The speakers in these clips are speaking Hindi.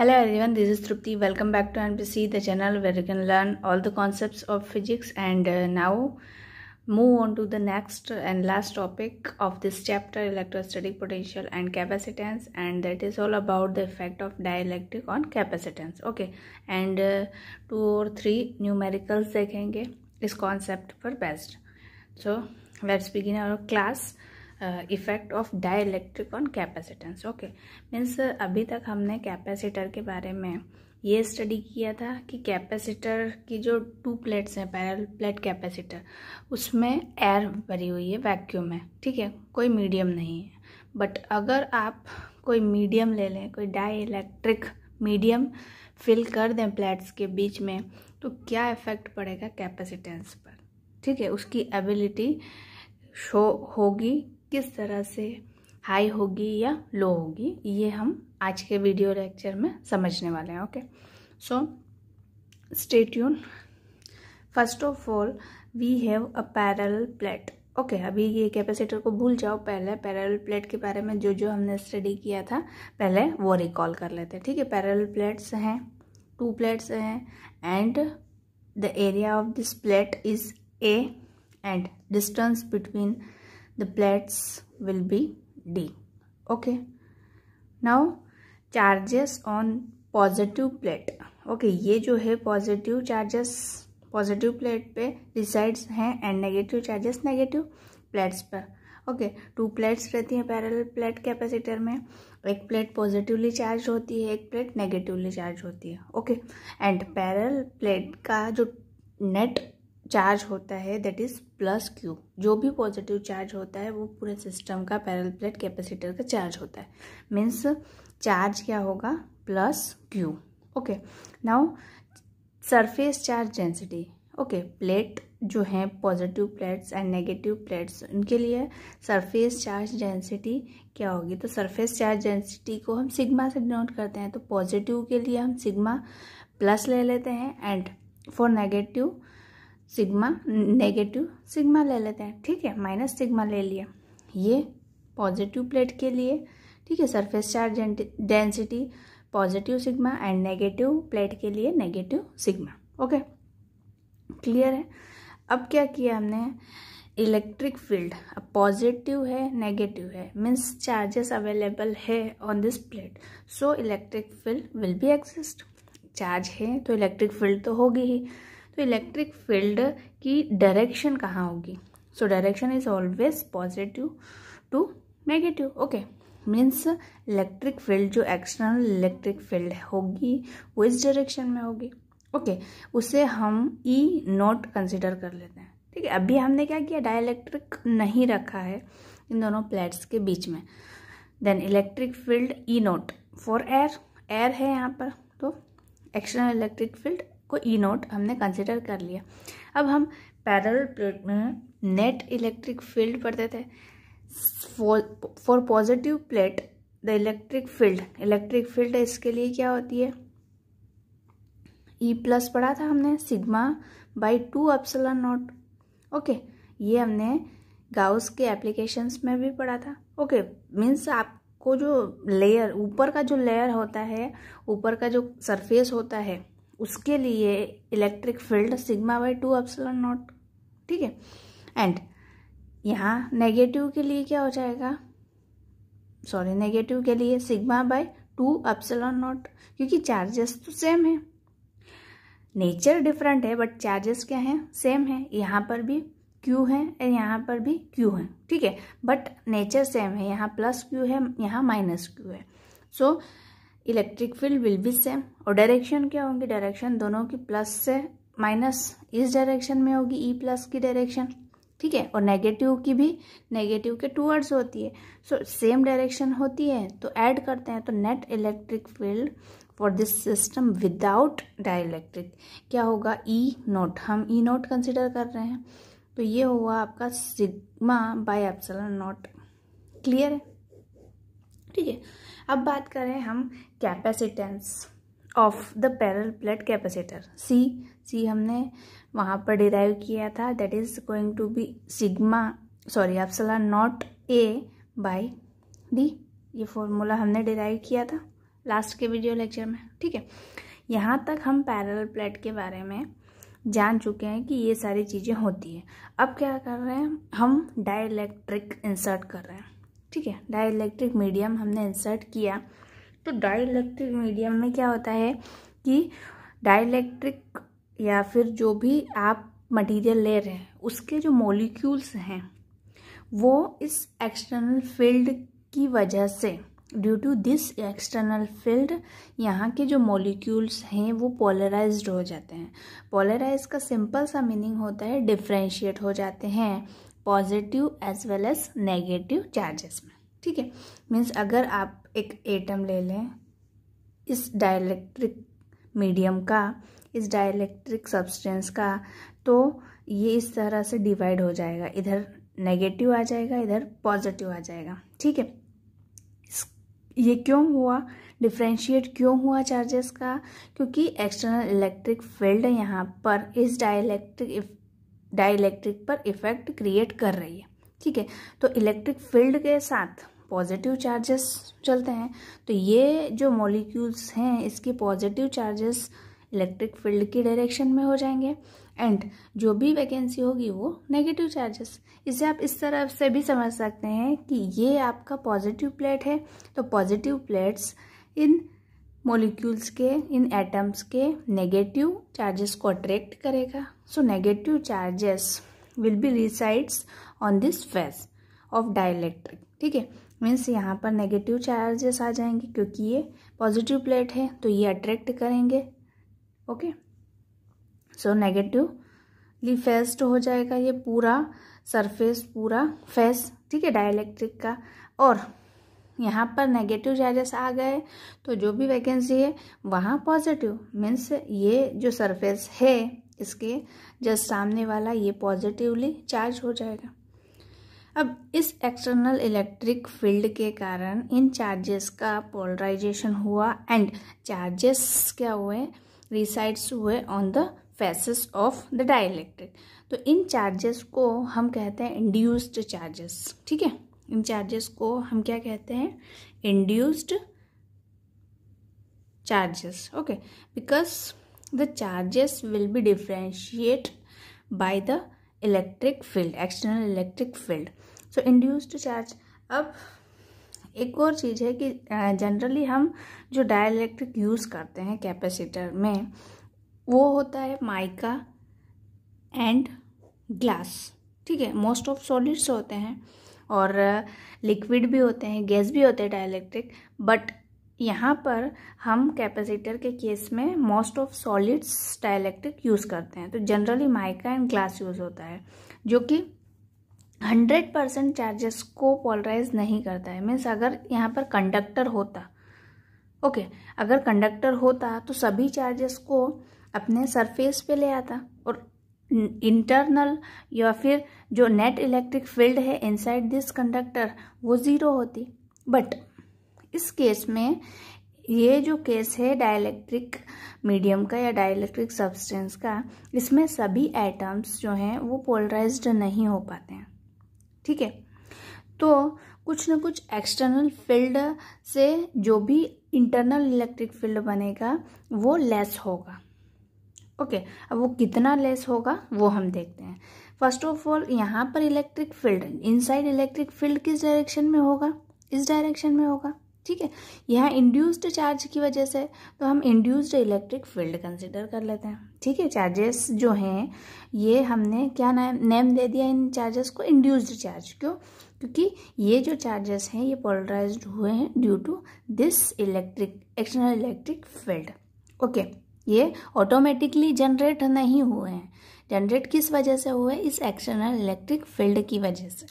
Hello everyone, this is Trupti. Welcome back to MPC, the channel where you can learn all the concepts of physics and uh, now move on to the next and last topic of this chapter electrostatic potential and capacitance and that is all about the effect of dielectric on capacitance okay and uh, two or three numericals dekhenge is concept for best so let's begin our class effect of dielectric on capacitance okay means अभी तक हमने कैपेसिटर के बारे में ये स्टडी किया था कि कैपेसिटर की जो टू प्लेट्स हैं पैरल प्लेट कैपेसिटर उसमें एयर भरी हुई है वैक्यूम है ठीक है कोई मीडियम नहीं है बट अगर आप कोई मीडियम ले लें कोई डाई इलेक्ट्रिक मीडियम फिल कर दें प्लेट्स के बीच में तो क्या इफ़ेक्ट पड़ेगा कैपेसिटेंस पर ठीक है उसकी एबिलिटी शो होगी किस तरह से हाई होगी या लो होगी ये हम आज के वीडियो लेक्चर में समझने वाले हैं okay so stay tuned first of all we have a parallel plate okay okay, अभी ये कैपेसिटर को भूल जाओ पहले पैरेलल प्लेट के बारे में जो जो हमने स्टडी किया था पहले वो रिकॉल कर लेते हैं ठीक है पैरेलल प्लेट्स हैं टू प्लेट्स हैं and the area of this plate is A and distance between the plates will be D. Okay. Now charges on positive plate okay ये जो है positive charges positive plate pe decides हैं and negative charges negative plates पर ओके टू प्लेट्स रहती हैं पैरेलल प्लेट कैपेसिटर में एक प्लेट पॉजिटिवली चार्ज होती है एक प्लेट नेगेटिवली चार्ज होती है ओके एंड पैरेलल प्लेट का जो नेट चार्ज होता है दैट इज़ प्लस क्यू जो भी पॉजिटिव चार्ज होता है वो पूरे सिस्टम का पैरल प्लेट कैपेसिटर का चार्ज होता है मीन्स चार्ज क्या होगा plus Q okay now surface charge density okay plate जो है positive plates and negative plates उनके लिए सरफेस चार्ज डेंसिटी क्या होगी तो सरफेस चार्ज डेंसिटी को हम सिग्मा से डिनोट करते हैं तो पॉजिटिव के लिए हम सिग्मा प्लस ले लेते हैं and for negative sigma negative sigma ले लेते हैं ठीक है माइनस सिग्मा ले लिया ये पॉजिटिव प्लेट के लिए ठीक है surface charge density positive sigma and negative plate के लिए नेगेटिव सिग्मा ओके क्लियर है अब क्या किया हमने इलेक्ट्रिक फील्ड अब पॉजिटिव है नेगेटिव है मीन्स चार्जेस अवेलेबल है on this plate so electric field will be exist charge है तो इलेक्ट्रिक फील्ड तो होगी ही तो इलेक्ट्रिक फील्ड की डायरेक्शन कहाँ होगी so direction is always positive to negative okay means electric field जो एक्सटर्नल इलेक्ट्रिक फील्ड होगी वो इस डायरेक्शन में होगी ओके okay, उसे हम ई नॉट कंसिडर कर लेते हैं ठीक है अभी हमने क्या किया डायलैक्ट्रिक नहीं रखा है इन दोनों प्लेट्स के बीच में then electric field E naught for air air है यहाँ पर तो एक्सटर्नल इलेक्ट्रिक फील्ड को ई नोट हमने कंसिडर कर लिया अब हम पैरल प्लेट में नेट इलेक्ट्रिक फील्ड पढ़ते थे for positive plate the electric field electric field इसके लिए क्या होती है ई e प्लस पढ़ा था हमने sigma by two epsilon naught okay ये हमने गाउस के एप्लीकेशंस में भी पढ़ा था ओके okay, मीन्स आपको जो लेयर ऊपर का जो लेयर होता है ऊपर का जो सरफेस होता है उसके लिए electric field sigma by two epsilon naught ठीक है एंड यहाँ नेगेटिव के लिए क्या हो जाएगा सॉरी नेगेटिव के लिए sigma by two epsilon naught क्योंकि चार्जेस तो सेम है नेचर डिफरेंट है बट चार्जेस क्या हैं सेम है यहाँ पर भी क्यू है और यहाँ पर भी क्यू है ठीक है बट नेचर सेम है यहाँ प्लस क्यू है यहाँ माइनस क्यू है so so, electric field will be same और डायरेक्शन क्या होंगी डायरेक्शन दोनों की प्लस से माइनस इस डायरेक्शन में होगी ई प्लस की डायरेक्शन ठीक है और नेगेटिव की भी नेगेटिव के टूवर्ड्स होती है सो सेम डायरेक्शन होती है तो ऐड करते हैं तो net electric field for this system without dielectric क्या होगा ई e नोट हम ई नोट कंसिडर कर रहे हैं तो ये हुआ आपका sigma by epsilon naught clear है ठीक है अब बात करें हम capacitance of the parallel plate capacitor C C हमने वहाँ पर डिराइव किया था that is going to be sigma sorry epsilon naught A by D ये फॉर्मूला हमने डिराइव किया था लास्ट के वीडियो लेक्चर में ठीक है यहाँ तक हम पैरल प्लेट के बारे में जान चुके हैं कि ये सारी चीज़ें होती हैं अब क्या कर रहे हैं हम डायलैक्ट्रिक इंसर्ट कर रहे हैं ठीक है डाईलैक्ट्रिक मीडियम हमने इंसर्ट किया तो डाईलैक्ट्रिक मीडियम में क्या होता है कि डाईलैक्ट्रिक या फिर जो भी आप मटेरियल ले रहे हैं उसके जो मॉलिक्यूल्स हैं वो इस एक्सटर्नल फील्ड की वजह से due to this external field यहाँ के जो मॉलिक्यूल्स हैं वो पोलराइज्ड हो जाते हैं पोलराइज का सिंपल सा मीनिंग होता है डिफ्रेंशिएट हो जाते हैं positive as well as negative charges में ठीक है मीन्स अगर आप एक एटम ले लें इस डायलैक्ट्रिक मीडियम का इस डायलैक्ट्रिक सब्सटेंस का तो ये इस तरह से डिवाइड हो जाएगा इधर नेगेटिव आ जाएगा इधर पॉजिटिव आ जाएगा ठीक है ये क्यों हुआ डिफ्रेंशिएट क्यों हुआ चार्जेस का क्योंकि एक्सटर्नल इलेक्ट्रिक फील्ड यहाँ पर इस डायलैक्ट्रिक डाइलेक्ट्रिक पर इफेक्ट क्रिएट कर रही है ठीक है तो इलेक्ट्रिक फील्ड के साथ पॉजिटिव चार्जेस चलते हैं तो ये जो मॉलिक्यूल्स हैं इसके पॉजिटिव चार्जेस इलेक्ट्रिक फील्ड की डायरेक्शन में हो जाएंगे एंड जो भी वैकेंसी होगी वो नेगेटिव चार्जेस इसे आप इस तरह से भी समझ सकते हैं कि ये आपका पॉजिटिव प्लेट है तो पॉजिटिव प्लेट्स इन मोलिक्यूल्स के इन एटम्स के नेगेटिव चार्जेस को अट्रैक्ट करेगा so negative charges will be resides on this face of dielectric ठीक है मीन्स यहाँ पर नेगेटिव चार्जेस आ जाएंगे क्योंकि ये पॉजिटिव प्लेट है तो ये अट्रैक्ट करेंगे ओके सो नेगेटिवली फेस्ड हो जाएगा ये पूरा सरफेस पूरा फेस ठीक है डाइलेक्ट्रिक का और यहाँ पर नेगेटिव चार्जेस आ गए तो जो भी वैकेंसी है वहाँ पॉजिटिव मीन्स ये जो सरफेस है इसके जस्ट सामने वाला ये पॉजिटिवली चार्ज हो जाएगा अब इस एक्सटर्नल इलेक्ट्रिक फील्ड के कारण इन चार्जेस का पोलराइजेशन हुआ एंड चार्जेस क्या हुए रिसाइड्स हुए on the faces of the dielectric तो इन चार्जेस को हम कहते हैं इंड्यूस्ड चार्जेस ठीक है इन चार्जेस को हम क्या कहते हैं induced charges okay because the charges will be differentiate by the electric field external electric field so induced charge अब एक और चीज़ है कि जनरली हम जो डायलैक्ट्रिक यूज़ करते हैं कैपेसिटर में वो होता है माइका एंड ग्लास ठीक है मोस्ट ऑफ सॉलिड्स होते हैं और लिक्विड भी होते हैं गैस भी होते हैं डायलैक्ट्रिक बट यहाँ पर हम कैपेसिटर के केस में most of solids dielectric use करते हैं तो generally mica and glass use होता है जो कि हंड्रेड परसेंट चार्जेस को पोलराइज नहीं करता है मीन्स अगर यहाँ पर कंडक्टर होता ओके okay, अगर कंडक्टर होता तो सभी चार्जेस को अपने सरफेस पे ले आता इंटरनल या फिर जो नेट इलेक्ट्रिक फील्ड है इनसाइड दिस कंडक्टर वो ज़ीरो होती बट इस केस में ये जो केस है डाइलेक्ट्रिक मीडियम का या डाइलेक्ट्रिक सब्सटेंस का इसमें सभी एटम्स जो हैं वो पोलराइज्ड नहीं हो पाते हैं ठीक है तो कुछ ना कुछ एक्सटर्नल फील्ड से जो भी इंटरनल इलेक्ट्रिक फील्ड बनेगा वो लेस होगा ओके अब वो कितना लेस होगा वो हम देखते हैं फर्स्ट ऑफ ऑल यहाँ पर electric field inside electric field किस डायरेक्शन में होगा इस डायरेक्शन में होगा ठीक है यहाँ इंड्यूस्ड चार्ज की वजह से तो हम इंड्यूस्ड इलेक्ट्रिक फील्ड कंसिडर कर लेते हैं ठीक है चार्जेस जो हैं ये हमने क्या नाम नेम दे दिया इन चार्जेस को इंड्यूस्ड चार्ज क्यों क्योंकि ये जो चार्जेस हैं ये पोलराइज्ड हुए हैं due to this electric external electric field okay okay. ये ऑटोमेटिकली जनरेट नहीं हुए हैं जनरेट किस वजह से हुए इस एक्सटर्नल इलेक्ट्रिक फील्ड की वजह से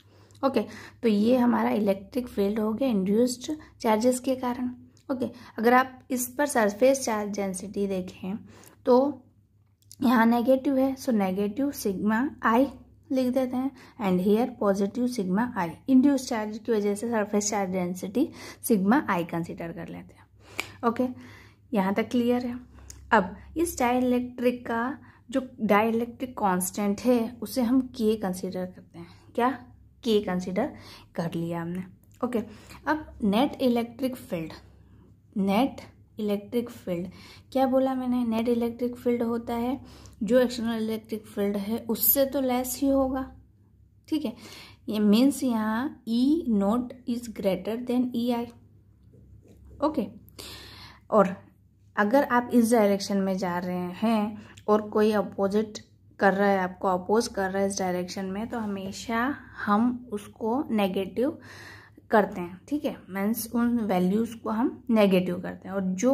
ओके okay, तो ये हमारा इलेक्ट्रिक फील्ड हो गया इंड्यूस्ड चार्जेस के कारण ओके okay, अगर आप इस पर सरफेस चार्ज डेंसिटी देखें तो यहाँ नेगेटिव है सो नेगेटिव सिग्मा आई लिख देते हैं and here positive sigma I induce charge की वजह से surface charge density sigma I consider कर लेते हैं ओके okay, यहाँ तक क्लियर है अब इस डाइलेक्ट्रिक का जो डाइलेक्ट्रिक कांस्टेंट है उसे हम के कंसीडर करते हैं क्या के कंसीडर कर लिया हमने ओके अब net electric field net electric field क्या बोला मैंने नेट इलेक्ट्रिक फील्ड होता है जो एक्सटर्नल इलेक्ट्रिक फील्ड है उससे तो लेस ही होगा ठीक है ये मीन्स यहाँ E naught is greater than E I okay और अगर आप इस डायरेक्शन में जा रहे हैं और कोई अपोजिट कर रहा है आपको अपोज कर रहा है इस डायरेक्शन में तो हमेशा हम उसको नेगेटिव करते हैं ठीक है मीन्स उन वैल्यूज़ को हम नेगेटिव करते हैं और जो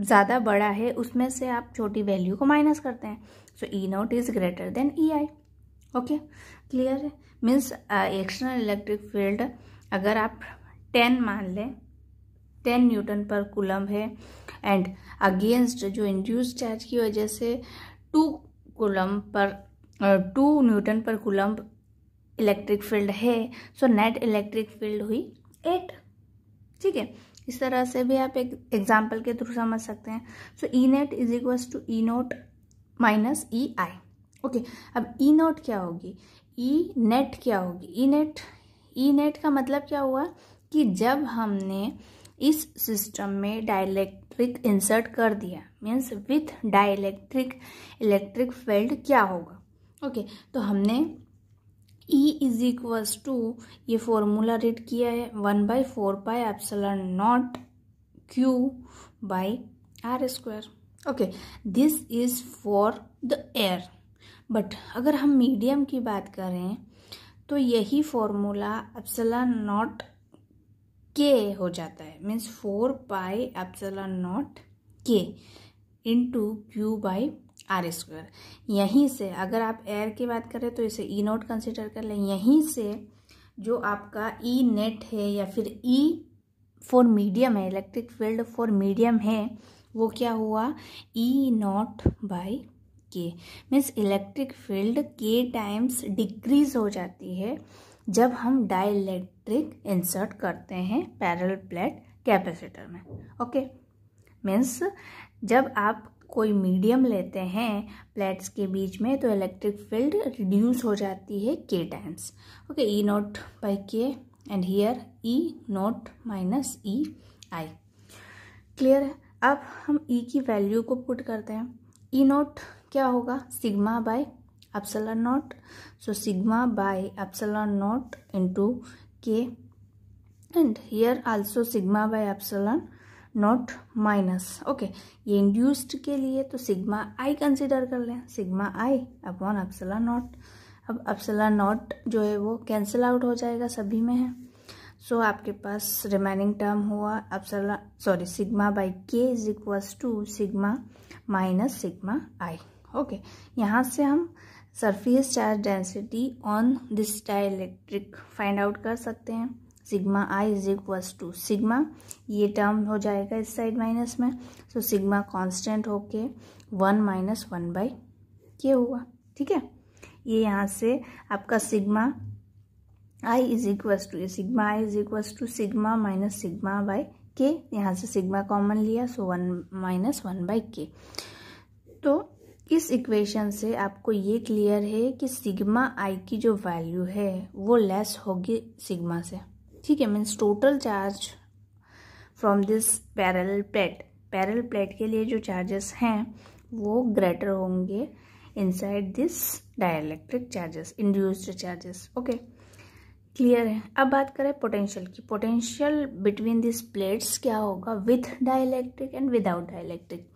ज़्यादा बड़ा है उसमें से आप छोटी वैल्यू को माइनस करते हैं so E naught is greater than E I okay clear है मीन्स एक्सटर्नल इलेक्ट्रिक फील्ड अगर आप टेन मान लें टेन न्यूटन पर कुलम है एंड अगेंस्ट जो इंड्यूस चार्ज की वजह से two coulomb per two newton per coulomb electric field है सो नेट इलेक्ट्रिक फील्ड हुई एट ठीक है इस तरह से भी आप एक एग्जाम्पल के थ्रू समझ सकते हैं so E net is equals to E naught minus E I okay अब ई e नोट क्या होगी ई e नेट क्या होगी ई नेट ई नेट का मतलब क्या हुआ कि जब हमने इस सिस्टम में डायलैक्ट्रिक इंसर्ट कर दिया means with dielectric electric field क्या होगा ओके okay, तो हमने ई इज इक्वल्स टू ये फॉर्मूला रीड किया है one by four by epsilon naught Q by R square okay this is for the air but अगर हम मीडियम की बात करें तो यही फॉर्मूला एप्सलर नॉट के हो जाता है means four pi epsilon naught K into Q by R square यहीं से अगर आप एयर की बात करें तो इसे ई नॉट कंसिडर कर लें यहीं से जो आपका ई e नेट है या फिर ई फॉर मीडियम है इलेक्ट्रिक फील्ड फॉर मीडियम है वो क्या हुआ E naught by K means electric field K times decrease हो जाती है जब हम डाइलेक्ट्रिक इंसर्ट करते हैं पैरल प्लेट कैपेसिटर में ओके मीन्स जब आप कोई मीडियम लेते हैं प्लेट्स के बीच में तो इलेक्ट्रिक फील्ड रिड्यूस हो जाती है K times okay E naught by K and here E naught minus E I clear है अब हम ई e की वैल्यू को पुट करते हैं ई e नोट क्या होगा sigma by epsilon naught so sigma by epsilon naught into k and here also sigma by epsilon naught minus okay ये इंड्यूस्ड के लिए तो सिग्मा आई कंसिडर कर लें sigma I upon epsilon naught अब अप्सला नॉट जो है वो कैंसिल आउट हो जाएगा सभी में है सो so, आपके पास रिमेनिंग टर्म हुआ epsilon sorry sigma by K is equals to sigma minus sigma I okay यहाँ से हम surface charge density on this dielectric find out कर सकते हैं sigma I is equal to sigma ये टर्म हो जाएगा इस साइड माइनस में सो सिग्मा कांस्टेंट होके one minus one by K हुआ ठीक है ये यहाँ से आपका sigma I is equals to sigma I is equal to sigma minus sigma by K यहाँ से सिग्मा कॉमन लिया so one minus one by K तो इस इक्वेशन से आपको ये क्लियर है कि सिग्मा आई की जो वैल्यू है वो लेस होगी सिग्मा से ठीक है means total charge from this parallel plate parallel plate के लिए जो चार्जेस हैं वो ग्रेटर होंगे inside this dielectric charges induced charges okay clear है अब बात करें पोटेंशियल की पोटेंशियल बिटवीन दिस प्लेट्स क्या होगा with dielectric and without dielectric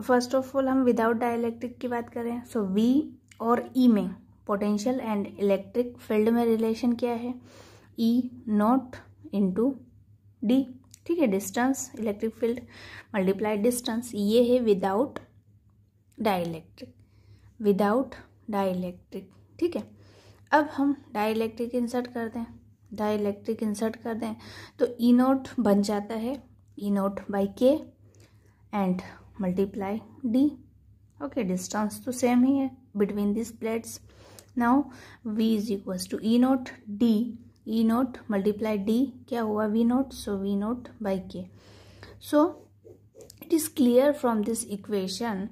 first of all हम विदाउट डायलैक्ट्रिक की बात करें सो वी और ई e में पोटेंशियल एंड इलेक्ट्रिक फील्ड में रिलेशन क्या है ई नॉट इंटू डी ठीक है distance electric field multiply distance ये है विदाउट डाइलेक्ट्रिक विदाउट डाइलेक्ट्रिक ठीक है अब हम डाइलेक्ट्रिक इंसर्ट कर दें डाइलेक्ट्रिक इंसर्ट कर दें तो ई e नोट बन जाता है E naught by K and multiply d okay distance to same here between these plates now v is equals to e naught d e naught multiply d क्या हुआ v naught so v naught by k so it is clear from this equation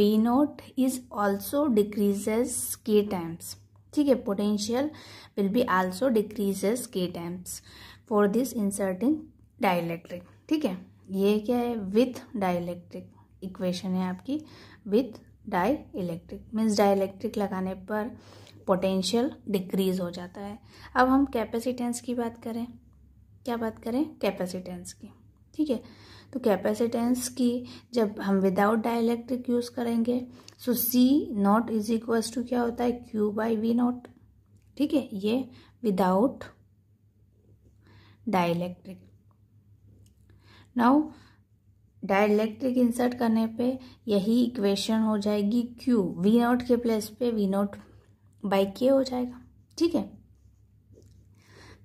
v naught is also decreases k times ठीक है potential will be also decreases K times for this inserting dielectric ठीक है ये क्या है विथ डाइलेक्ट्रिक इक्वेशन है आपकी with dielectric means dielectric लगाने पर पोटेंशियल डिक्रीज हो जाता है अब हम कैपेसिटेंस की बात करें क्या बात करें कैपेसिटेंस की ठीक है तो कैपेसिटेंस की जब हम विदाउट डायलैक्ट्रिक यूज़ करेंगे so C naught is equals to क्या होता है क्यू बाई वी नॉट ठीक है ये without dielectric now dielectric insert करने पे यही इक्वेशन हो जाएगी क्यू वी नॉट के प्लेस पे वी नॉट बाई के हो जाएगा ठीक है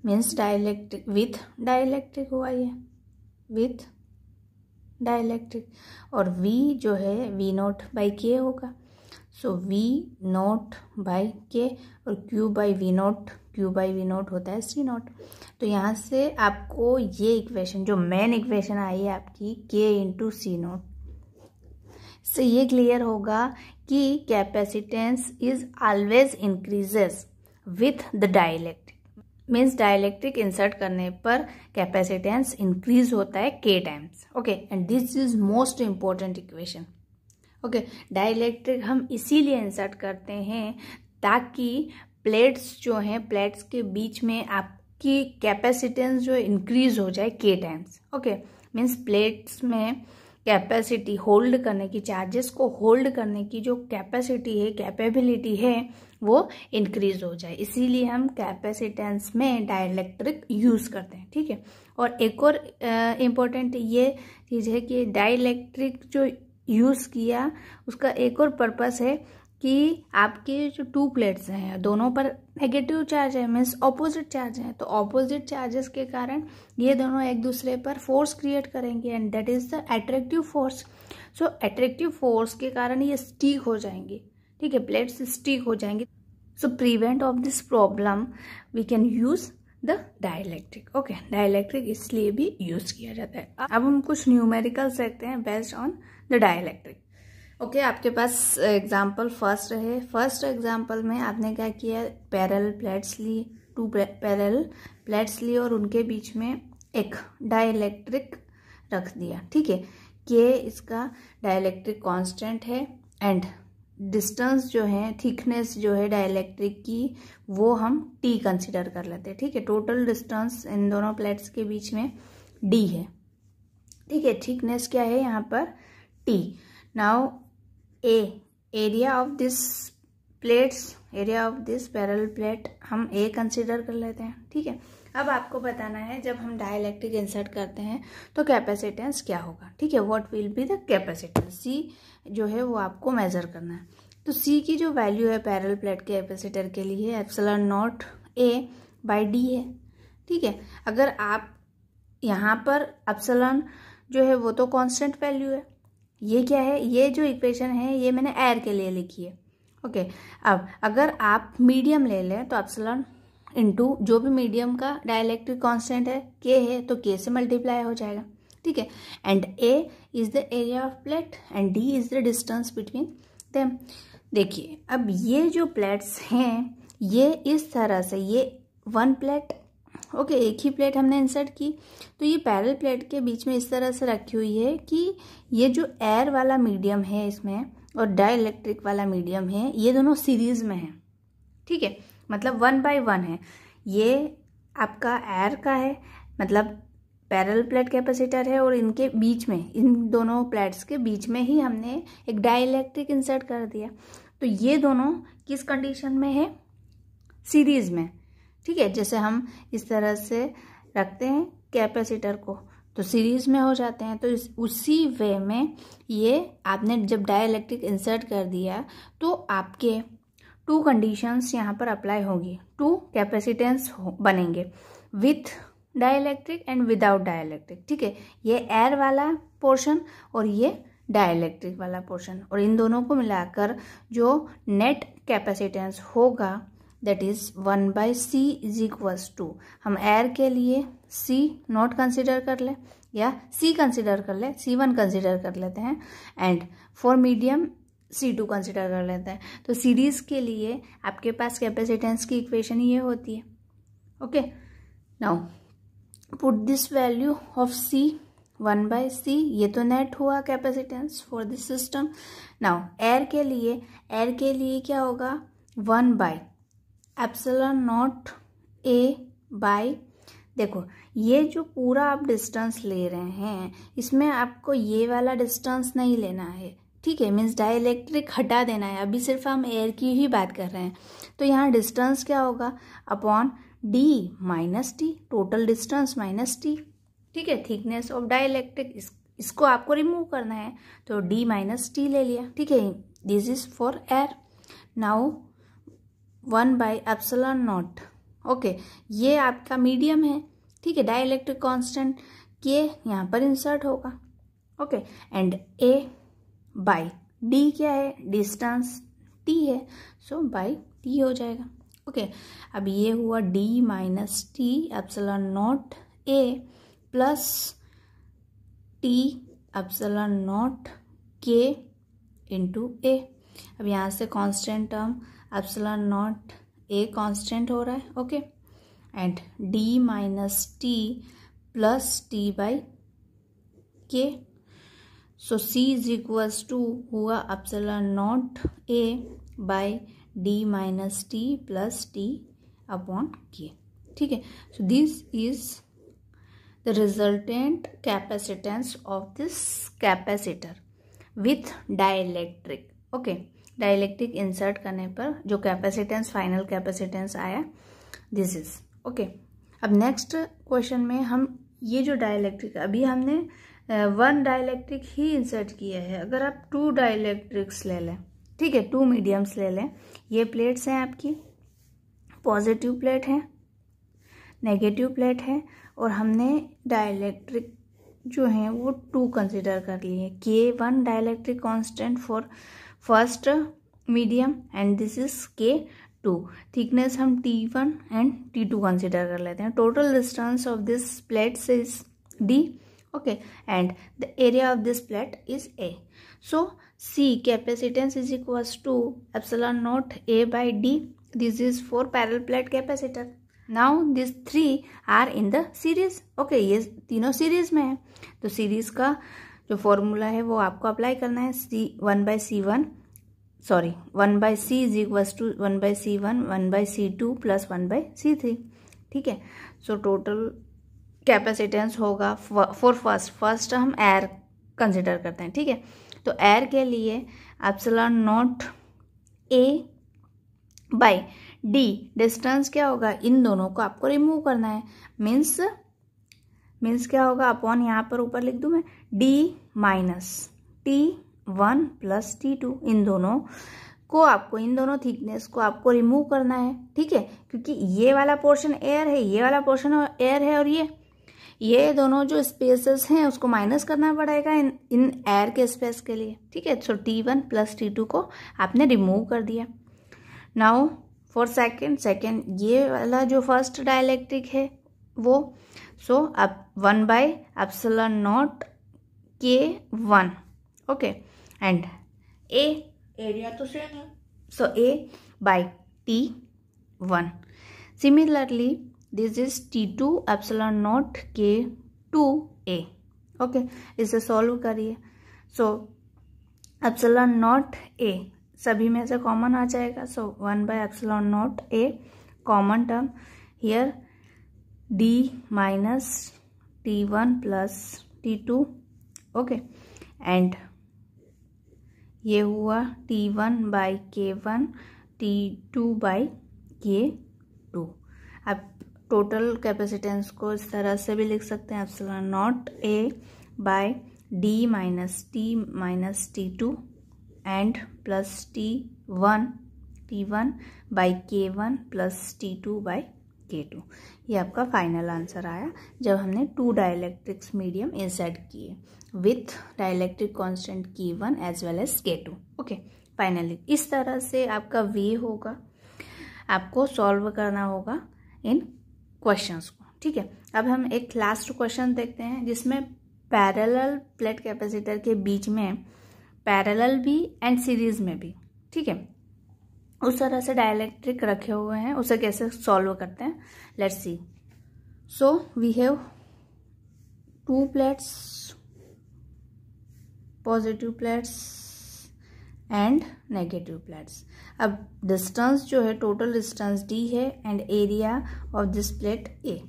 मीन्स डायलैक्ट्रिक विथ डायलैक्ट्रिक हुआ ये विथ डायलैक्ट्रिक और v जो है v नॉट बाई के होगा so we note by K और Q by V naught Q by V naught होता है सी नोट तो यहाँ से आपको ये इक्वेशन जो मेन इक्वेशन आई है आपकी के इंटू सी नोट से ये क्लियर होगा कि capacitance is always increases with the dielectric means dielectric insert करने पर कैपेसिटेंस इंक्रीज होता है K times okay and this is most important equation okay dielectric हम इसीलिए इंसर्ट करते हैं ताकि प्लेट्स जो हैं प्लेट्स के बीच में आपकी कैपेसिटेंस जो इंक्रीज हो जाए K times okay means plates में कैपेसिटी होल्ड करने की चार्जेस को होल्ड करने की जो कैपेसिटी है कैपेबिलिटी है वो इंक्रीज हो जाए इसीलिए हम कैपेसिटेंस में डाइलेक्ट्रिक यूज़ करते हैं ठीक है और एक और इम्पोर्टेंट ये चीज़ है कि डाइलेक्ट्रिक जो यूज़ किया उसका एक और पर्पस है कि आपके जो टू प्लेट्स हैं दोनों पर नेगेटिव चार्ज है मीन्स ऑपोजिट चार्ज है तो ऑपोजिट चार्जेस के कारण ये दोनों एक दूसरे पर फोर्स क्रिएट करेंगे and that is the attractive force so attractive force के कारण ये स्टीक हो जाएंगे ठीक है प्लेट्स स्टीक हो जाएंगे so prevent of this problem we can use the dielectric okay dielectric इसलिए भी यूज किया जाता है अब हम कुछ न्यूमेरिकल्स देखते हैं based on the dielectric okay आपके पास एग्जाम्पल फर्स्ट रहे फर्स्ट एग्जाम्पल में आपने क्या किया पैरल प्लेट्स ली टू पैरल प्लेट्स ली और उनके बीच में एक डाइलेक्ट्रिक रख दिया ठीक है के इसका डायलैक्ट्रिक कॉन्स्टेंट है एंड डिस्टेंस जो है थिकनेस जो है डायलैक्ट्रिक की वो हम टी कंसिडर कर लेते हैं ठीक है टोटल डिस्टेंस इन दोनों प्लेट्स के बीच में डी है ठीक है थिकनेस क्या है यहाँ पर T now A area of this plates area of this parallel plate हम ए कंसिडर कर लेते हैं ठीक है अब आपको बताना है जब हम डायलैक्ट्रिक इंसर्ट करते हैं तो कैपेसिटेंस क्या होगा ठीक है what will be the capacitance C जो है वो आपको मेज़र करना है तो सी की जो वैल्यू है पैरल प्लेट के कैपेसिटर के लिए epsilon naught A by D है ठीक है अगर आप यहाँ पर एप्सलन जो है वो तो कांस्टेंट वैल्यू है ये क्या है ये जो इक्वेशन है ये मैंने एयर के लिए लिखी है ओके अब अगर आप मीडियम ले लें तो एप्सलन इनटू जो भी मीडियम का डायलैक्ट्रिक कांस्टेंट है के है तो के से मल्टीप्लाई हो जाएगा ठीक है and A is the area of plate and D is the distance between them देखिए अब ये जो प्लेट्स हैं ये इस तरह से ये वन प्लेट ओके okay, एक ही प्लेट हमने इंसर्ट की तो ये पैरल प्लेट के बीच में इस तरह से रखी हुई है कि ये जो एयर वाला मीडियम है इसमें और डाइलेक्ट्रिक वाला मीडियम है ये दोनों सीरीज में है ठीक है मतलब वन बाय वन है ये आपका एयर का है मतलब पैरल प्लेट कैपेसिटर है और इनके बीच में इन दोनों प्लेट्स के बीच में ही हमने एक डाइलेक्ट्रिक इंसर्ट कर दिया तो ये दोनों किस कंडीशन में है सीरीज में ठीक है जैसे हम इस तरह से रखते हैं कैपेसिटर को तो सीरीज में हो जाते हैं तो इस उसी वे में ये आपने जब डाइलेक्ट्रिक इंसर्ट कर दिया तो आपके टू कंडीशंस यहाँ पर अप्लाई होगी टू कैपेसिटेंस हो, बनेंगे with dielectric and without dielectric ठीक है ये एयर वाला पोर्शन और ये डायलैक्ट्रिक वाला पोर्शन और इन दोनों को मिलाकर जो नेट कैपेसिटेंस होगा that is one by C is equals to हम एयर के लिए सी नॉट कंसिडर कर ले या सी कंसिडर कर ले सी वन कंसिडर कर लेते हैं and for medium C two consider कर लेते हैं तो सीरीज के लिए आपके पास कैपेसिटेंस की इक्वेशन ये होती है okay now put this value of C one by C ये तो नेट हुआ capacitance for this system now air के लिए एयर के लिए क्या होगा one by epsilon naught A by देखो ये जो पूरा आप डिस्टेंस ले रहे हैं इसमें आपको ये वाला डिस्टेंस नहीं लेना है ठीक है मीन्स डाइलेक्ट्रिक हटा देना है अभी सिर्फ हम एयर की ही बात कर रहे हैं तो यहाँ डिस्टेंस क्या होगा upon D minus T total distance minus T ठीक है थिकनेस ऑफ डाइलेक्ट्रिक इसको आपको रिमूव करना है तो डी माइनस टी ले लिया ठीक है this is for air now one by epsilon naught okay ये आपका मीडियम है ठीक है डाइलेक्ट्रिक कॉन्स्टेंट के यहाँ पर इंसर्ट होगा okay and A by D क्या है डिस्टेंस टी है सो बाई टी हो जाएगा ओके अब ये हुआ D minus T epsilon naught A plus T epsilon naught K into A अब यहाँ से constant term epsilon naught A constant हो रहा है okay and D minus T plus T by K so C is equals to हुआ epsilon naught A by D minus T plus T upon K ठीक है so this is the resultant capacitance of this capacitor with dielectric okay dielectric insert करने पर जो कैपेसिटेंस फाइनल कैपेसिटेंस आया दिस इज ओके अब नेक्स्ट क्वेश्चन में हम ये जो डायलैक्ट्रिक अभी हमने वन uh, डायलैक्ट्रिक ही इंसर्ट किया है अगर आप टू डायलैक्ट्रिक्स ले लें ठीक है टू मीडियम्स ले लें ये प्लेट्स हैं आपकी पॉजिटिव प्लेट है नेगेटिव प्लेट है और हमने डायलैक्ट्रिक जो है वो टू कंसिडर कर लिए K one dielectric constant for first medium and this is K two thickness हम T one and T two consider कर लेते हैं total distance of this plates is D okay and the area of this plate is A so C capacitance is equals to epsilon naught A by D this is for parallel plate capacitor now this three are in the series okay ये तीनों सीरीज में है तो सीरीज का जो फॉर्मूला है वो आपको अप्लाई करना है C one by C one sorry one by C is equals to one by C one one by C two plus one by C three ठीक है सो टोटल कैपेसिटेंस होगा फॉर फर्स्ट फर्स्ट हम एयर कंसिडर करते हैं ठीक है तो एयर के लिए epsilon naught A by D distance क्या होगा इन दोनों को आपको रिमूव करना है मीन्स मीन्स क्या होगा अपॉन यहाँ पर ऊपर लिख दूँ मैं D minus T one plus T two इन दोनों को आपको इन दोनों थिकनेस को आपको रिमूव करना है ठीक है क्योंकि ये वाला पोर्शन एयर है ये वाला पोर्शन एयर है और ये ये दोनों जो स्पेसेस हैं उसको माइनस करना पड़ेगा इन इन एयर के स्पेस के लिए ठीक है so T one plus T two को आपने रिमूव कर दिया नाउ फॉर सेकेंड सेकेंड ये वाला जो फर्स्ट डायलैक्ट्रिक है वो सो अब one by epsilon naught K one okay and A area तो सेम है so A by T one similarly this is T two epsilon naught K two A okay इसे सॉल्व करिए सो एप्सलॉन नॉट ए सभी में से कॉमन आ जाएगा so one by epsilon naught A common term here D minus T one plus T two okay and ये हुआ T one by K one T two by K two अब टोटल कैपेसिटेंस को इस तरह से भी लिख सकते हैं epsilon naught A by D minus T minus T two and plus T one T one by K one plus T two by K to ये आपका फाइनल आंसर आया जब हमने टू डायलैक्ट्रिक्स मीडियम इंसर्ट किए with dielectric constant K one as well as K two okay finally इस तरह से आपका वे होगा आपको सॉल्व करना होगा इन क्वेश्चंस को ठीक है अब हम एक लास्ट क्वेश्चन देखते हैं जिसमें पैरेलल प्लेट कैपेसिटर के बीच में पैरेलल भी एंड सीरीज में भी ठीक है उस तरह से डायलैक्ट्रिक रखे हुए हैं उसे कैसे सॉल्व करते हैं let see so we have two plates positive plates and negative plates अब डिस्टेंस जो है टोटल डिस्टेंस डी है and area of this plate A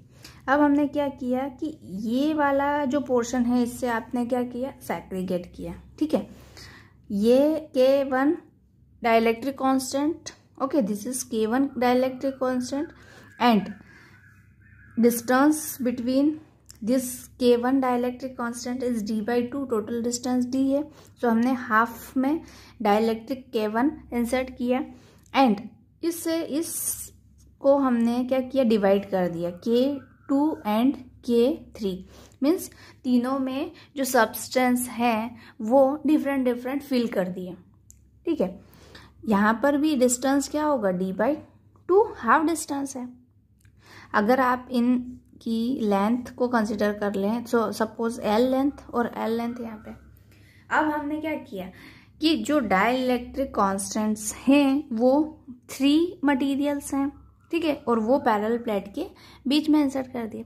अब हमने क्या किया कि ये वाला जो पोर्शन है इससे आपने क्या किया सैक्रीगेट किया ठीक है ये K one dielectric constant okay this is K one dielectric constant and distance between this K one dielectric constant is D by two total distance D है सो so, हमने हाफ में डायलैक्ट्रिक के वन इंसर्ट किया एंड इससे इस को हमने क्या किया डिवाइड कर दिया K two and K three means तीनों में जो सब्सटेंस हैं वो डिफरेंट डिफरेंट फील कर दिए ठीक है यहाँ पर भी डिस्टेंस क्या होगा D by two half distance है अगर आप इन की लेंथ को कंसिडर कर लें सो सपोज एल लेंथ और एल लेंथ यहाँ पे अब हमने क्या किया कि जो डायलैक्ट्रिक कॉन्स्टेंट्स हैं वो थ्री मटीरियल्स हैं ठीक है और वो पैरल प्लेट के बीच में इंसर्ट कर दिए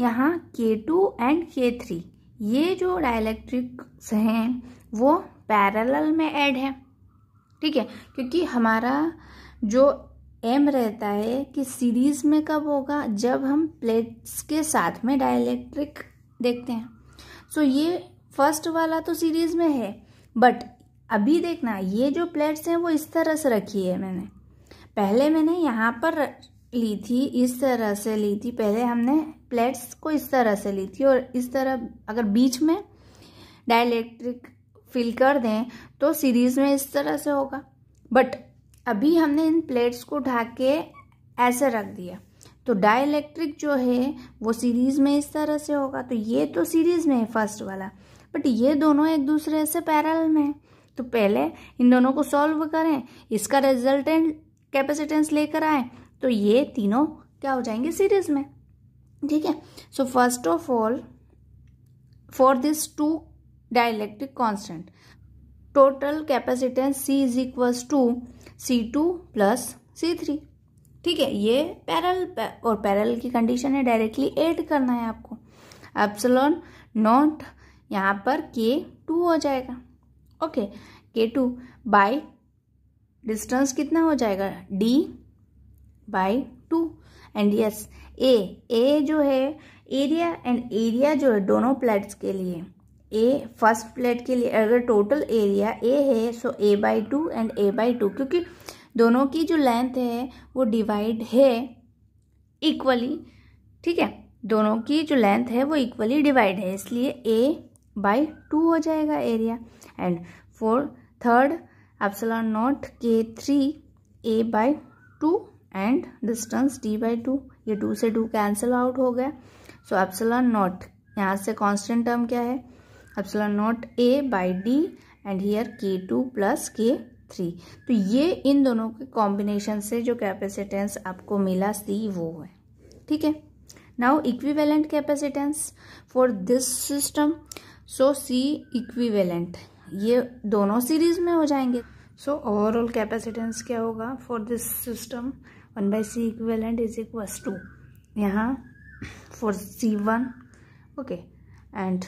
यहाँ के टू एंड के थ्री ये जो डायलैक्ट्रिक्स हैं वो पैरल में ऐड है ठीक है क्योंकि हमारा जो एम रहता है कि सीरीज में कब होगा जब हम प्लेट्स के साथ में डायलैक्ट्रिक देखते हैं सो so ये फर्स्ट वाला तो सीरीज में है बट अभी देखना ये जो प्लेट्स हैं वो इस तरह से रखी है मैंने पहले मैंने यहाँ पर ली थी इस तरह से ली थी पहले हमने प्लेट्स को इस तरह से ली थी और इस तरह अगर बीच में डायलैक्ट्रिक फिल कर दें तो सीरीज में इस तरह से होगा बट अभी हमने इन प्लेट्स को ढाक के ऐसे रख दिया तो डाइलेक्ट्रिक जो है वो सीरीज़ में इस तरह से होगा तो ये तो सीरीज़ में है फर्स्ट वाला बट ये दोनों एक दूसरे से पैरल में है तो पहले इन दोनों को सॉल्व करें इसका रिजल्टेंट कैपेसिटेंस लेकर आए तो ये तीनों क्या हो जाएंगे सीरीज में ठीक है so first of all for this two dielectric constant total capacitance C is equals to C two plus C three ठीक है ये पैरल और पैरल की कंडीशन है डायरेक्टली ऐड करना है आपको एप्सलॉन नॉट यहाँ पर के टू हो जाएगा ओके के टू बाई डिस्टेंस कितना हो जाएगा D by two and yes A A जो है एरिया एंड एरिया जो है दोनों प्लेट्स के लिए ए फर्स्ट प्लेट के लिए अगर टोटल एरिया ए है so A by two and A by two क्योंकि दोनों की जो लेंथ है वो डिवाइड है इक्वली ठीक है दोनों की जो लेंथ है वो इक्वली डिवाइड है इसलिए ए बाई टू हो जाएगा area and four third epsilon naught K three A by two and distance D by two ये टू से टू कैंसिल आउट हो गया सो एप्सलॉन नॉट यहाँ से कांस्टेंट टर्म क्या है epsilon naught A by D and here K two plus K three तो ये इन दोनों के कॉम्बिनेशन से जो कैपेसिटेंस आपको मिला सी वो है ठीक है now equivalent capacitance for this system so C equivalent ये दोनों सीरीज में हो जाएंगे सो ओवरऑल कैपेसिटेंस क्या होगा for this system one by C equivalent is equals to यहाँ for C one okay and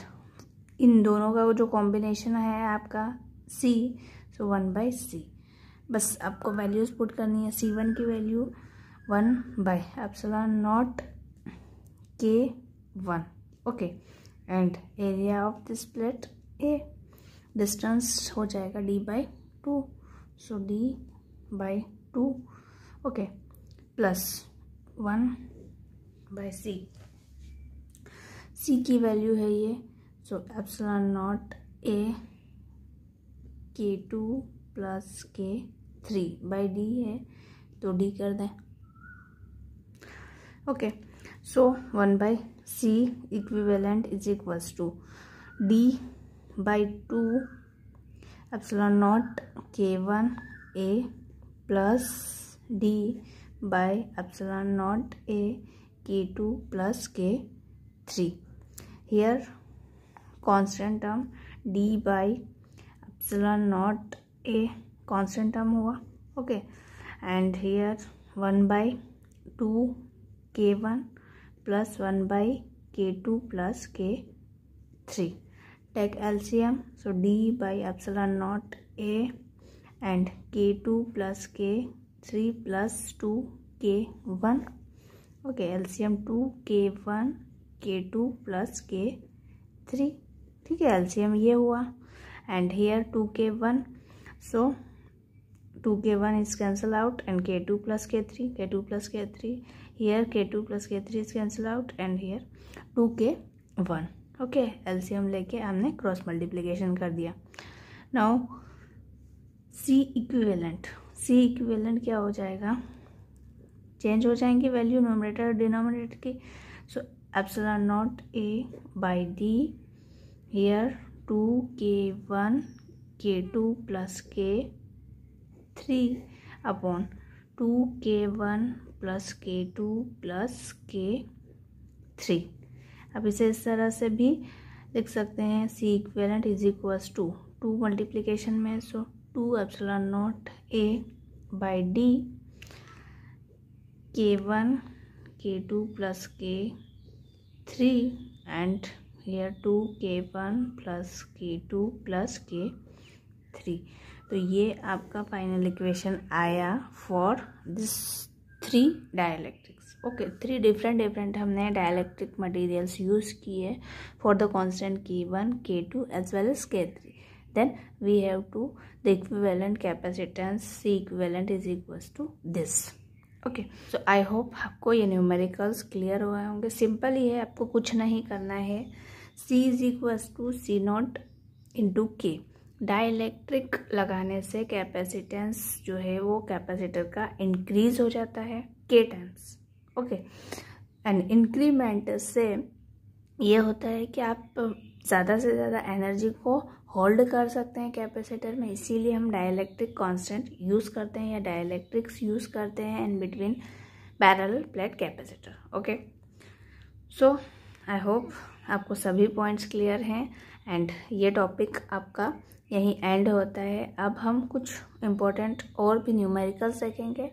इन दोनों का जो कॉम्बिनेशन है आपका सी सो वन बाई सी बस आपको वैल्यूज़ पुट करनी है सी वन की value one by epsilon naught K one okay and area of this plate A distance हो जाएगा D by two so D by two okay plus one by C C की वैल्यू है ये so epsilon naught a k2 plus K three by D है तो डी कर दें ओके so one by C equivalent is equals to D by two epsilon naught K one A plus D by epsilon naught A K two plus K three here constant term D by epsilon naught A constant term हुआ okay and here one by two K one plus one by K two plus K three take LCM so D by epsilon naught A and K two plus K three plus two K one okay M two K one K two plus K three ठीक है एलसीएम ये हुआ and here two K one so two K one is cancel out and K two plus K three K two plus K three here K two plus K three is cancel out and here two K one okay LCM लेके हमने क्रॉस मल्टीप्लीकेशन कर दिया now C equivalent C equivalent क्या हो जाएगा चेंज हो जाएंगे वैल्यू नोमिनेटर डिनोमिनेटर की so epsilon naught A by D two two K K one plus K three upon two K one plus K two plus K three अब इसे इस तरह से भी लिख सकते हैं C equivalent is equals to two multiplication में so two epsilon naught A by D K one K two plus K three and here two K one plus K two plus K three तो ये आपका फाइनल इक्वेशन आया for this three dielectrics okay three different different हमने डायलैक्ट्रिक मटेरियल्स यूज़ किए for the constant K one K two as well as K three then we have to the equivalent capacitance C equivalent is equal to this okay so I hope आपको ये न्यूमेरिकल्स क्लियर हुए होंगे सिंपल ही है आपको कुछ नहीं करना है C is equals to C naught to K dielectric लगाने से कैपेसिटेंस जो है वो कैपेसिटर का इंक्रीज हो जाता है K times okay and increment से ये होता है कि आप ज़्यादा से ज़्यादा एनर्जी को होल्ड कर सकते हैं कैपेसिटर में इसीलिए हम डायलैक्ट्रिक कांस्टेंट यूज़ करते हैं या डायलैक्ट्रिक्स यूज़ करते हैं in between parallel plate capacitor okay so I hope आपको सभी पॉइंट्स क्लियर हैं एंड ये टॉपिक आपका यहीं एंड होता है अब हम कुछ इम्पोर्टेंट और भी न्यूमेरिकल्स देखेंगे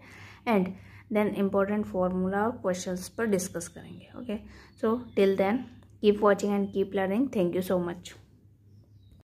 एंड देन इम्पोर्टेंट फार्मूला और क्वेश्चन पर डिस्कस करेंगे okay so till then keep watching and keep learning thank you so much